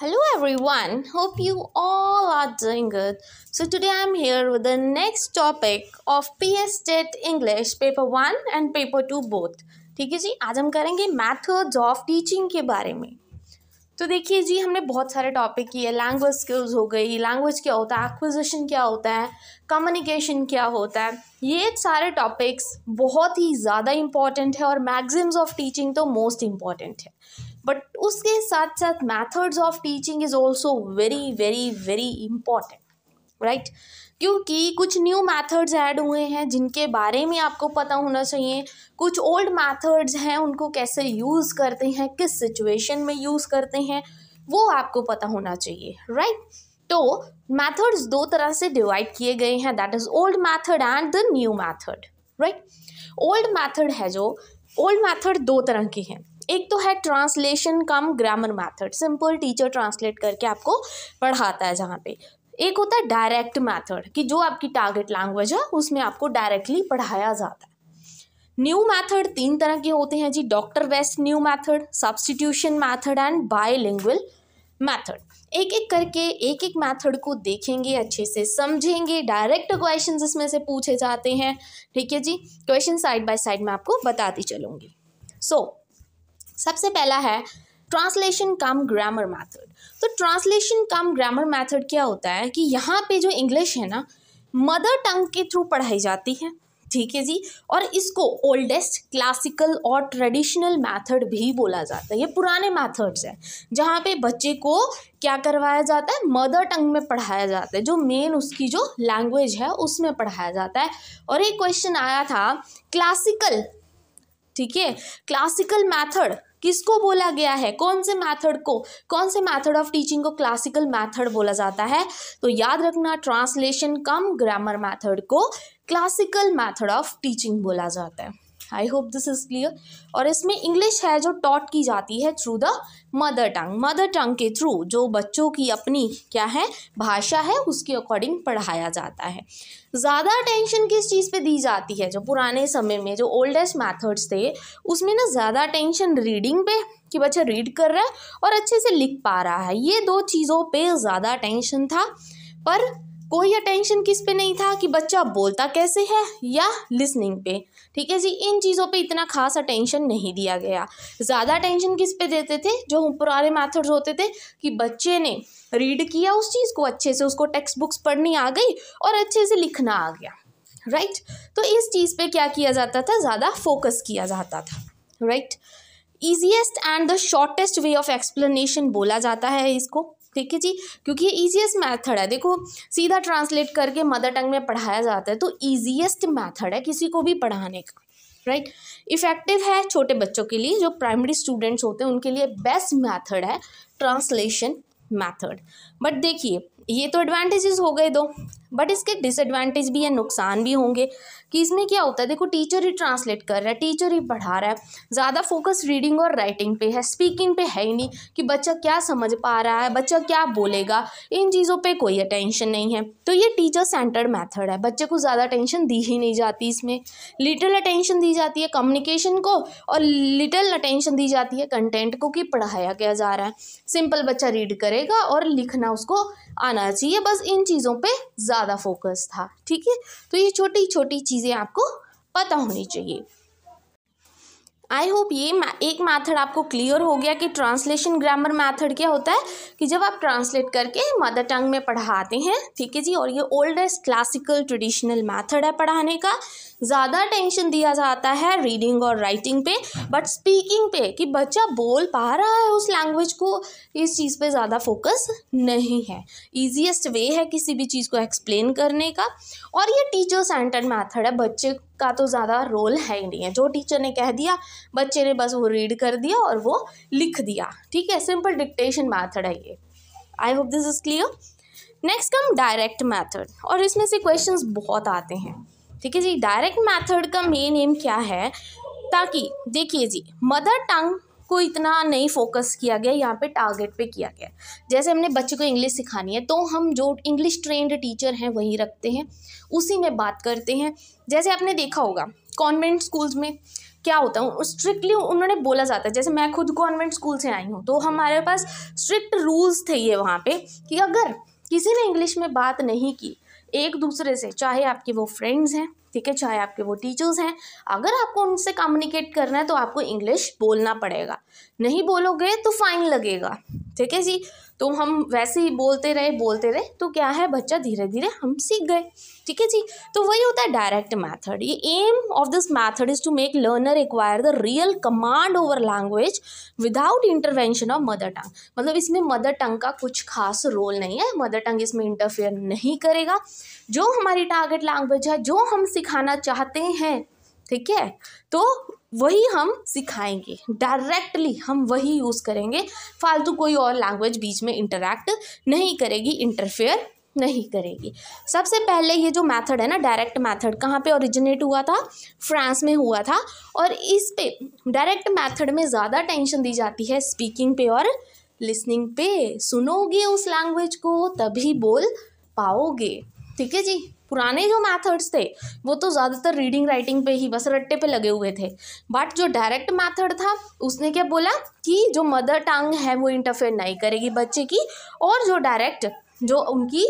hello everyone hope you all are doing good so today i'm here with the next topic of ps state english paper 1 and paper 2 both ठीक है जी आज हम करेंगे methods of teaching के बारे में तो देखिए जी हमने बहुत सारे टॉपिक किए लैंग्वेज स्किल्स हो गई लैंग्वेज क्या होता है एक्विजिशन क्या होता है कम्युनिकेशन क्या होता है ये सारे टॉपिक्स बहुत ही ज़्यादा इम्पॉर्टेंट है और मैगजिम्स ऑफ टीचिंग तो मोस्ट इम्पॉर्टेंट है बट उसके साथ साथ methods of teaching is also very very very important right क्योंकि कुछ न्यू मैथड्स ऐड हुए हैं जिनके बारे में आपको पता होना चाहिए कुछ ओल्ड मैथड्स हैं उनको कैसे यूज़ करते हैं किस सिचुएशन में यूज़ करते हैं वो आपको पता होना चाहिए राइट right? तो मैथड्स दो तरह से डिवाइड किए गए हैं that is old method and the new method right old method है जो ओल्ड मैथड दो तरह के हैं एक तो है translation cum grammar method simple teacher translate करके आपको पढ़ाता है जहाँ पे एक होता है डायरेक्ट मैथड कि जो आपकी टारगेट लैंग्वेज है उसमें आपको डायरेक्टली पढ़ाया जाता है न्यू मैथड तीन तरह के होते हैं जी doctor West new method substitution method and bilingual method एक एक करके एक एक मैथड को देखेंगे अच्छे से समझेंगे डायरेक्ट क्वेश्चन इसमें से पूछे जाते हैं ठीक है जी क्वेश्चन साइड बाय साइड मैं आपको बताती चलूँगी सो so, सबसे पहला है ट्रांसलेशन कम ग्रामर मेथड तो ट्रांसलेशन कम ग्रामर मेथड क्या होता है कि यहाँ पे जो इंग्लिश है ना मदर टंग के थ्रू पढ़ाई जाती है ठीक है जी और इसको ओल्डेस्ट क्लासिकल और ट्रेडिशनल मेथड भी बोला जाता है ये पुराने मेथड्स हैं जहाँ पे बच्चे को क्या करवाया जाता है मदर टंग में पढ़ाया जाता है जो मेन उसकी जो लैंग्वेज है उसमें पढ़ाया जाता है और एक क्वेश्चन आया था क्लासिकल ठीक है क्लासिकल मैथड किसको बोला गया है कौन से मैथड को कौन से मैथड ऑफ टीचिंग को क्लासिकल मैथड बोला जाता है तो याद रखना ट्रांसलेशन कम ग्रामर मैथड को क्लासिकल मैथड ऑफ टीचिंग बोला जाता है I hope this is clear और इसमें इंग्लिश है जो टॉट की जाती है through the mother tongue mother tongue के थ्रू जो बच्चों की अपनी क्या है भाषा है उसके अकॉर्डिंग पढ़ाया जाता है ज़्यादा अटेंशन किस चीज़ पे दी जाती है जो पुराने समय में जो ओल्डेस्ट मैथड्स थे उसमें ना ज़्यादा अटेंशन रीडिंग पे कि बच्चा रीड कर रहा है और अच्छे से लिख पा रहा है ये दो चीज़ों पर ज़्यादा अटेंशन था पर कोई अटेंशन किस पे नहीं था कि बच्चा बोलता कैसे है या लिसनिंग पे ठीक है जी इन चीज़ों पे इतना खास अटेंशन नहीं दिया गया ज़्यादा अटेंशन किस पे देते थे जो पुराने मैथड्स होते थे कि बच्चे ने रीड किया उस चीज़ को अच्छे से उसको टेक्स्ट बुक्स पढ़नी आ गई और अच्छे से लिखना आ गया राइट तो इस चीज़ पर क्या किया जाता था ज़्यादा फोकस किया जाता था right easiest and the shortest way of explanation बोला जाता है इसको ठीक है जी क्योंकि ये ईजीएस्ट मैथड है देखो सीधा ट्रांसलेट करके मदर टंग में पढ़ाया जाता है तो ईजीएस्ट मैथड है किसी को भी पढ़ाने का राइट right? इफ़ेक्टिव है छोटे बच्चों के लिए जो प्राइमरी स्टूडेंट्स होते हैं उनके लिए बेस्ट मैथड है ट्रांसलेशन मैथड बट देखिए ये तो एडवांटेजेस हो गए दो बट इसके डिसएडवांटेज भी है नुकसान भी होंगे कि इसमें क्या होता है देखो टीचर ही ट्रांसलेट कर रहा है टीचर ही पढ़ा रहा है ज़्यादा फोकस रीडिंग और राइटिंग पे है स्पीकिंग पे है ही नहीं कि बच्चा क्या समझ पा रहा है बच्चा क्या बोलेगा इन चीज़ों पे कोई अटेंशन नहीं है तो ये टीचर सेंटर्ड मैथड है बच्चे को ज़्यादा अटेंशन दी ही नहीं जाती इसमें लिटल अटेंशन दी जाती है कम्युनिकेशन को और लिटल अटेंशन दी जाती है कंटेंट को कि पढ़ाया क्या जा रहा है सिंपल बच्चा रीड करेगा और लिखना उसको आना चाहिए बस इन चीज़ों पर ज़्यादा ज़्यादा फोकस था ठीक है तो ये छोटी छोटी चीज़ें आपको पता होनी चाहिए आई होप ये एक मैथड आपको क्लियर हो गया कि ट्रांसलेशन ग्रामर मैथड क्या होता है कि जब आप ट्रांसलेट करके मदर टंग में पढ़ाते हैं ठीक है जी और ये ओल्डेस्ट क्लासिकल ट्रेडिशनल मैथड है पढ़ाने का ज़्यादा टेंशन दिया जाता है रीडिंग और राइटिंग पे बट स्पीकिंग पे कि बच्चा बोल पा रहा है उस लैंग्वेज को इस चीज़ पे ज़्यादा फोकस नहीं है ईजीएस्ट वे है किसी भी चीज़ को एक्सप्लेन करने का और ये टीचर सेंटर मैथड है बच्चे का तो ज़्यादा रोल है ही नहीं है जो टीचर ने कह दिया बच्चे ने बस वो रीड कर दिया और वो लिख दिया ठीक है सिंपल डिक्टेशन मैथड है ये I hope this is clear next come direct method और इसमें से क्वेश्चन बहुत आते हैं ठीक है जी डायरेक्ट मैथड का मेन एम क्या है ताकि देखिए जी मदर टंग को इतना नहीं फोकस किया गया यहाँ पे टारगेट पे किया गया जैसे हमने बच्चे को इंग्लिश सिखानी है तो हम जो इंग्लिश ट्रेंड टीचर हैं वहीं रखते हैं उसी में बात करते हैं जैसे आपने देखा होगा कॉन्वेंट स्कूल्स में क्या होता है स्ट्रिक्टली उन्होंने बोला जाता है जैसे मैं खुद कॉन्वेंट स्कूल से आई हूँ तो हमारे पास स्ट्रिक्ट रूल्स थे ये वहाँ पर कि अगर किसी ने इंग्लिश में बात नहीं की एक दूसरे से चाहे आपके वो फ्रेंड्स हैं ठीक है चाहे आपके वो टीचर्स हैं अगर आपको उनसे कम्युनिकेट करना है तो आपको इंग्लिश बोलना पड़ेगा नहीं बोलोगे तो फाइन लगेगा ठीक है जी तो हम वैसे ही बोलते रहे बोलते रहे तो क्या है बच्चा धीरे धीरे हम सीख गए ठीक है जी तो वही होता है डायरेक्ट मैथड ये aim of this method is to make learner acquire the real command over language without intervention of mother tongue मतलब इसमें मदर टंग का कुछ खास रोल नहीं है मदर टंग इसमें इंटरफेयर नहीं करेगा जो हमारी टारगेट लैंग्वेज है जो हम सिखाना चाहते हैं ठीक है तो वही हम सिखाएंगे डायरेक्टली हम वही यूज़ करेंगे फालतू कोई और लैंग्वेज बीच में इंटरैक्ट नहीं करेगी इंटरफेयर नहीं करेगी सबसे पहले ये जो मेथड है ना डायरेक्ट मेथड कहाँ पे ओरिजिनेट हुआ था फ्रांस में हुआ था और इस पे डायरेक्ट मेथड में ज़्यादा टेंशन दी जाती है स्पीकिंग पे और लिसनिंग पे सुनोगे उस लैंग्वेज को तभी बोल पाओगे ठीक है जी पुराने जो मैथड्स थे वो तो ज़्यादातर रीडिंग राइटिंग पे ही बस रट्टे पे लगे हुए थे बट जो डायरेक्ट मैथड था उसने क्या बोला कि जो मदर टंग है वो इंटरफेयर नहीं करेगी बच्चे की और जो डायरेक्ट जो उनकी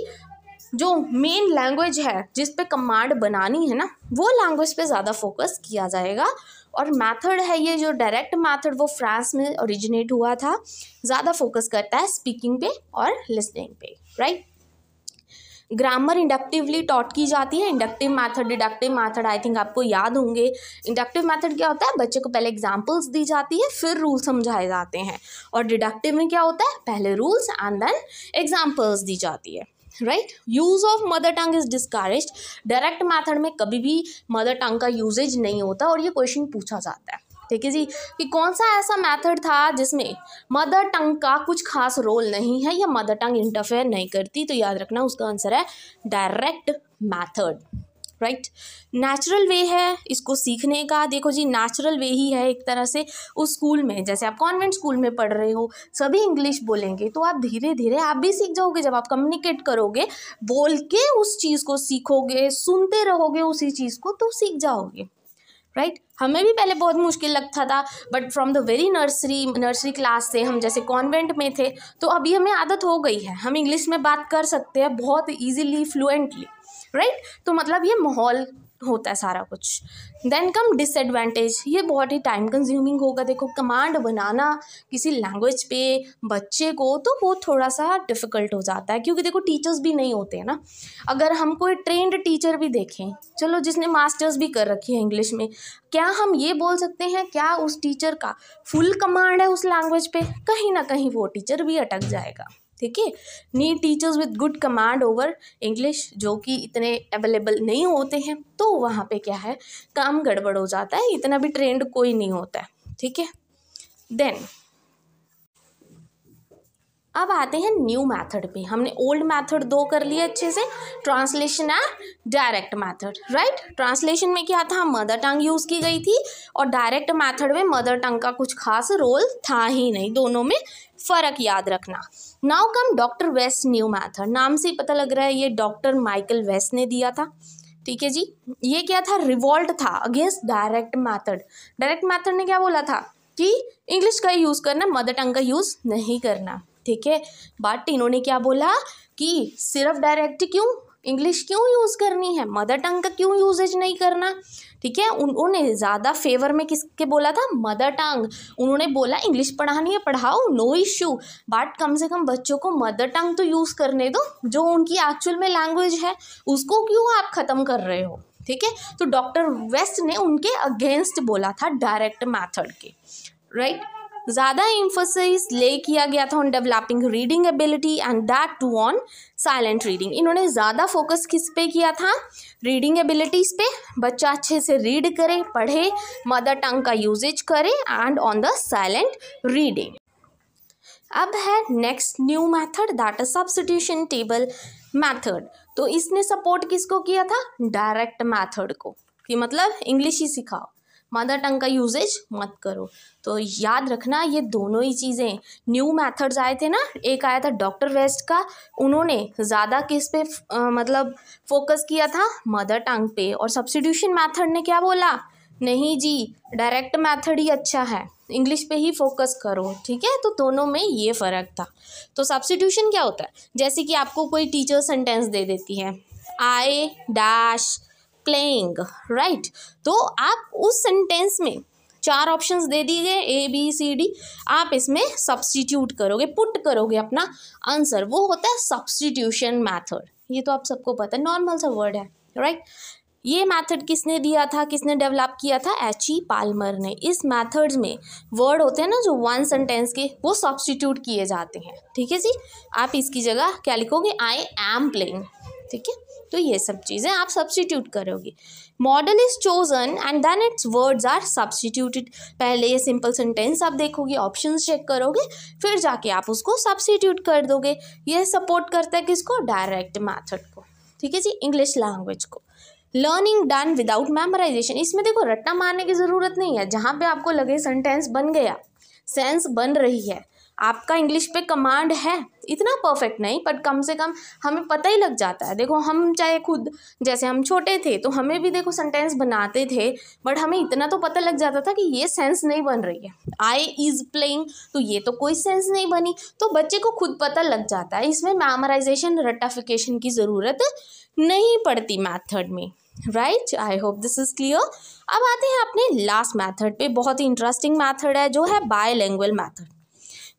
जो मेन लैंग्वेज है जिस पे कमांड बनानी है ना वो लैंग्वेज पे ज़्यादा फोकस किया जाएगा और मेथड है ये जो डायरेक्ट मेथड वो फ्रांस में ओरिजिनेट हुआ था ज़्यादा फोकस करता है स्पीकिंग पे और लिसनिंग पे राइट ग्रामर इंडक्टिवली टॉट की जाती है inductive method deductive method I think आपको याद होंगे इंडक्टिव मैथड क्या होता है बच्चे को पहले एग्जाम्पल्स दी जाती है फिर रूल समझाए जाते हैं और डिडक्टिव में क्या होता है पहले रूल्स एंड देन एग्जाम्पल्स दी जाती है right use of mother tongue is discourage direct method में कभी भी मदर टंग का यूजेज नहीं होता और ये क्वेश्चन पूछा जाता है ठीक है जी कि कौन सा ऐसा मेथड था जिसमें मदर टंग का कुछ खास रोल नहीं है या मदर टंग इंटरफेयर नहीं करती तो याद रखना उसका आंसर है direct method right natural way है इसको सीखने का देखो जी नेचुरल वे ही है एक तरह से उस स्कूल में जैसे आप कॉन्वेंट स्कूल में पढ़ रहे हो सभी इंग्लिश बोलेंगे तो आप धीरे धीरे आप भी सीख जाओगे जब आप कम्युनिकेट करोगे बोल के उस चीज़ को सीखोगे सुनते रहोगे उसी चीज़ को तो सीख जाओगे राइट right? हमें भी पहले बहुत मुश्किल लगता था but from the very nursery nursery class से हम जैसे कॉन्वेंट में थे तो अभी हमें आदत हो गई है हम इंग्लिश में बात कर सकते हैं बहुत ईजीली फ्लुएंटली राइट तो मतलब ये माहौल होता है सारा कुछ देन कम डिसएडवांटेज ये बहुत ही टाइम कंज्यूमिंग होगा देखो कमांड बनाना किसी लैंग्वेज पे बच्चे को तो वो थोड़ा सा डिफ़िकल्ट हो जाता है क्योंकि देखो टीचर्स भी नहीं होते हैं ना अगर हम कोई ट्रेंड टीचर भी देखें चलो जिसने मास्टर्स भी कर रखी है इंग्लिश में क्या हम ये बोल सकते हैं क्या उस टीचर का फुल कमांड है उस लैंग्वेज पे कहीं ना कहीं वो टीचर भी अटक जाएगा ठीक है need teachers with good command over English जो कि इतने अवेलेबल नहीं होते हैं तो वहाँ पे क्या है काम गड़बड़ हो जाता है इतना भी ट्रेंड कोई नहीं होता है ठीक है देन अब आते हैं न्यू मेथड पे हमने ओल्ड मेथड दो कर लिए अच्छे से translation and direct method right translation में क्या था मदर टंग यूज़ की गई थी और डायरेक्ट मेथड में मदर टंग का कुछ खास रोल था ही नहीं दोनों में फ़र्क याद रखना now come doctor West new method नाम से ही पता लग रहा है ये डॉक्टर माइकल वेस्ट ने दिया था ठीक है जी ये क्या था रिवॉल्ट था against direct method direct method ने क्या बोला था कि इंग्लिश का यूज़ करना मदर टंग का यूज़ नहीं करना ठीक है बट इन्होंने क्या बोला कि सिर्फ डायरेक्ट क्यों इंग्लिश क्यों यूज़ करनी है मदर टंग का क्यों यूजेज नहीं करना ठीक है उन्होंने ज़्यादा फेवर में किसके बोला था मदर टंग उन्होंने बोला इंग्लिश पढ़ानी है पढ़ाओ नो इश्यू बट कम से कम बच्चों को मदर टंग तो यूज़ करने दो जो उनकी एक्चुअल में लैंग्वेज है उसको क्यों आप ख़त्म कर रहे हो ठीक है तो डॉक्टर वेस्ट ने उनके अगेंस्ट बोला था डायरेक्ट मैथड के राइट right? ज़्यादा इम्फोसिस ले किया गया था on developing reading ability and that too on silent reading इन्होंने ज़्यादा फोकस किस पे किया था रीडिंग एबिलिटीज़ पे बच्चा अच्छे से रीड करे पढ़े मदर टंग का यूजेज करे and on the silent reading अब है next new method that a substitution table method तो इसने सपोर्ट किसको किया था डायरेक्ट मैथड को कि मतलब इंग्लिश ही सिखाओ मदर टंग का यूजेज मत करो तो याद रखना ये दोनों ही चीज़ें न्यू मेथड्स आए थे ना एक आया था डॉक्टर वेस्ट का उन्होंने ज़्यादा किस पे आ, मतलब फोकस किया था मदर टंग पे और सब्सिट्यूशन मेथड ने क्या बोला नहीं जी डायरेक्ट मेथड ही अच्छा है इंग्लिश पे ही फोकस करो ठीक है तो दोनों में ये फ़र्क था तो सब्सिट्यूशन क्या होता है जैसे कि आपको कोई टीचर सेंटेंस दे देती है आई डैश प्लेइंग राइट तो आप उस सेंटेंस में चार ऑप्शंस दे दिए गए ए बी सी डी आप इसमें सब्सटीट्यूट करोगे पुट करोगे अपना आंसर वो होता है सब्सटीट्यूशन मैथड ये तो आप सबको पता है नॉर्मल सा वर्ड है राइट right? ये मेथड किसने दिया था किसने डेवलप किया था एच ई पालमर ने इस मेथड्स में वर्ड होते हैं ना जो वन सेंटेंस के वो सब्सटीट्यूट किए जाते हैं ठीक है जी आप इसकी जगह क्या लिखोगे आई एम प्लेइंग ठीक है तो ये सब चीज़ें आप सब्सटीट्यूट करोगे model is chosen and then its words are substituted पहले ये सिंपल सेंटेंस आप देखोगे ऑप्शन चेक करोगे फिर जाके आप उसको सब्सटीट्यूट कर दोगे ये सपोर्ट करता है किसको डायरेक्ट मैथड को ठीक है जी इंग्लिश लैंग्वेज को लर्निंग डन विदाउट मेमोराइजेशन इसमें देखो रट्टा मारने की ज़रूरत नहीं है जहाँ पे आपको लगे सेंटेंस बन गया सेंस बन रही है आपका इंग्लिश पे कमांड है इतना परफेक्ट नहीं बट कम से कम हमें पता ही लग जाता है देखो हम चाहे खुद जैसे हम छोटे थे तो हमें भी देखो सेंटेंस बनाते थे बट हमें इतना तो पता लग जाता था कि ये सेंस नहीं बन रही है आई इज़ प्लेइंग तो ये तो कोई सेंस नहीं बनी तो बच्चे को खुद पता लग जाता है इसमें मैमराइजेशन रटाफिकेशन की ज़रूरत नहीं पड़ती मैथड में right I hope this is clear अब आते हैं अपने लास्ट मैथड पर बहुत ही इंटरेस्टिंग मैथड है जो है बाय मैथड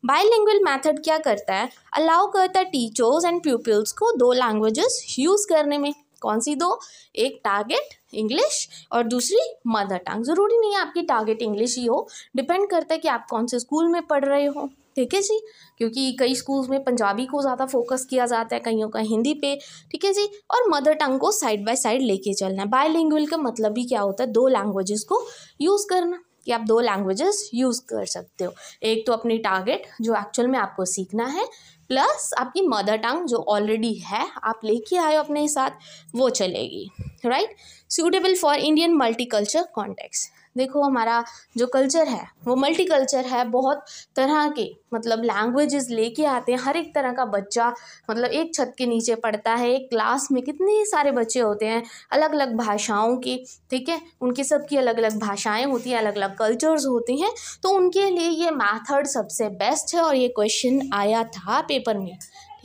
बाईलिंगुअल मैथड क्या करता है अलाउ करता है टीचर्स एंड प्यूपल्स को दो लैंग्वेजेस यूज़ करने में कौन सी दो एक टारगेट इंग्लिश और दूसरी मदर टंग ज़रूरी नहीं है आपकी टारगेट इंग्लिश ही हो डिपेंड करता है कि आप कौन से स्कूल में पढ़ रहे हो ठीक है जी क्योंकि कई स्कूल्स में पंजाबी को ज़्यादा फोकस किया जाता है कईयों का हिंदी पे ठीक है जी और मदर टंग को साइड बाय साइड लेके चलना है बायलिंगुअल का मतलब भी क्या होता है दो लैंग्वेजेस को यूज़ करना कि आप दो लैंग्वेजेस यूज़ कर सकते हो एक तो अपनी टारगेट जो एक्चुअल में आपको सीखना है प्लस आपकी मदर टंग जो ऑलरेडी है आप लेके आए हो अपने साथ वो चलेगी right for Indian multi culture context देखो हमारा जो कल्चर है वो मल्टी कल्चर है बहुत तरह के मतलब लैंग्वेजेस लेके आते हैं हर एक तरह का बच्चा मतलब एक छत के नीचे पढ़ता है एक क्लास में कितने सारे बच्चे होते हैं अलग अलग भाषाओं की ठीक है उनकी सबकी अलग अलग भाषाएं होती हैं अलग अलग कल्चर्स होते हैं तो उनके लिए ये मैथड सबसे बेस्ट है और ये क्वेश्चन आया था पेपर में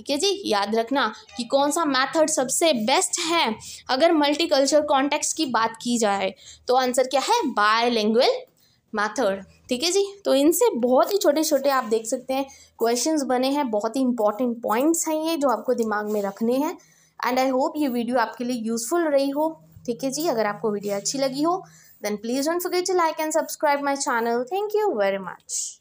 ठीक है जी याद रखना कि कौन सा मेथड सबसे बेस्ट है अगर मल्टीकल्चर कॉन्टेक्स्ट की बात की जाए तो आंसर क्या है लैंग्वेज मैथड ठीक है जी तो इनसे बहुत ही छोटे छोटे आप देख सकते हैं क्वेश्चंस बने हैं बहुत ही इंपॉर्टेंट पॉइंट्स हैं ये जो आपको दिमाग में रखने हैं एंड आई होप ये वीडियो आपके लिए यूजफुल रही हो ठीक है जी अगर आपको वीडियो अच्छी लगी हो then please don't forget to like and subscribe my channel thank you very much